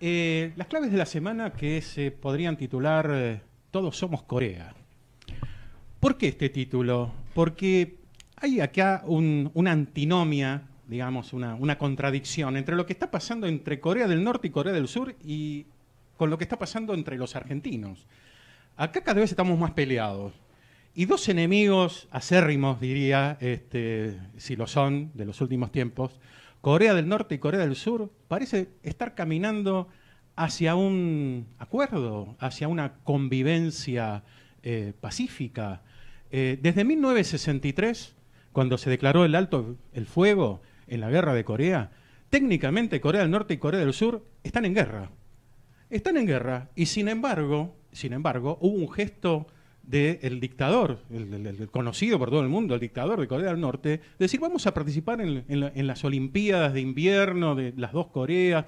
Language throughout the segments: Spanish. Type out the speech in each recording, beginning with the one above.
Eh, las claves de la semana que se podrían titular eh, Todos somos Corea. ¿Por qué este título? Porque hay acá una antinomia, digamos, una, contradicción entre lo que está pasando entre Corea del Norte y Corea del Sur y con lo que está pasando entre los argentinos. Acá cada vez estamos más peleados. Y dos enemigos acérrimos, diría, este, si lo son, de los últimos tiempos, Corea del Norte y Corea del Sur parece estar caminando hacia un acuerdo, hacia una convivencia eh, pacífica. Eh, desde 1963, cuando se declaró el alto el fuego en la guerra de Corea, técnicamente Corea del Norte y Corea del Sur están en guerra. Están en guerra y sin embargo, sin embargo, hubo un gesto del dictador, el, el, conocido por todo el mundo, el dictador de Corea del Norte, decir vamos a participar en, las Olimpiadas de invierno de las dos Coreas,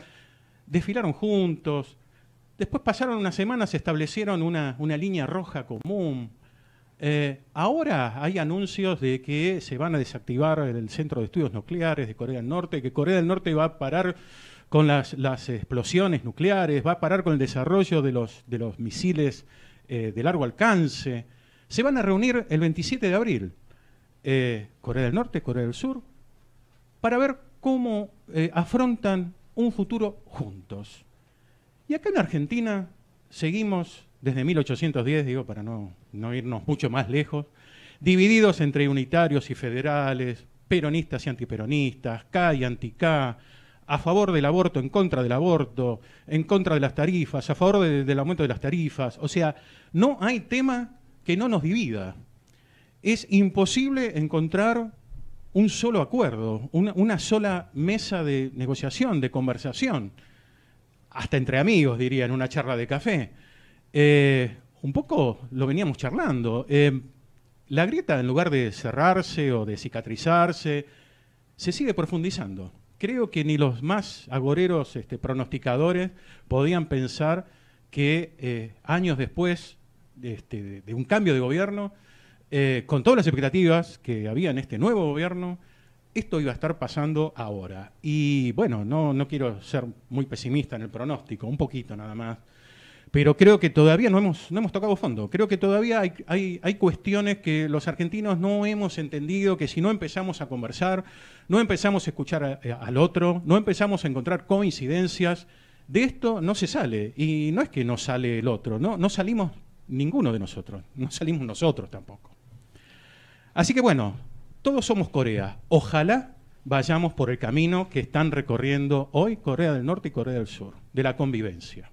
desfilaron juntos, después pasaron unas semanas, se establecieron una, línea roja común. Eh, ahora hay anuncios de que se van a desactivar el Centro de Estudios Nucleares de Corea del Norte, que Corea del Norte va a parar con las, explosiones nucleares, va a parar con el desarrollo de los, de los misiles eh, de largo alcance. Se van a reunir el 27 de abril, eh, Corea del Norte, Corea del Sur, para ver cómo eh, afrontan un futuro juntos. Y acá en Argentina seguimos desde 1810, digo, para no, no irnos mucho más lejos, divididos entre unitarios y federales, peronistas y antiperonistas, K y anti-K, a favor del aborto, en contra del aborto, en contra de las tarifas, a favor del aumento de las tarifas. O sea, no hay tema que no nos divida. Es imposible encontrar un solo acuerdo, una, sola mesa de negociación, de conversación, hasta entre amigos, diría, en una charla de café. Eh, un poco lo veníamos charlando. Eh, la grieta, en lugar de cerrarse o de cicatrizarse, se sigue profundizando creo que ni los más agoreros este, pronosticadores podían pensar que eh, años después este, de, un cambio de gobierno, eh, con todas las expectativas que había en este nuevo gobierno, esto iba a estar pasando ahora. Y bueno, no, no quiero ser muy pesimista en el pronóstico, un poquito nada más pero creo que todavía no hemos, tocado fondo. Creo que todavía hay, cuestiones que los argentinos no hemos entendido, que si no empezamos a conversar, no empezamos a escuchar eh, al otro, no empezamos a encontrar coincidencias, de esto no se sale. Y no es que no sale el otro, no salimos ninguno de nosotros, no salimos nosotros tampoco. Así que bueno, todos somos Corea. Ojalá vayamos por el camino que están recorriendo hoy Corea del Norte y Corea del Sur, de la convivencia.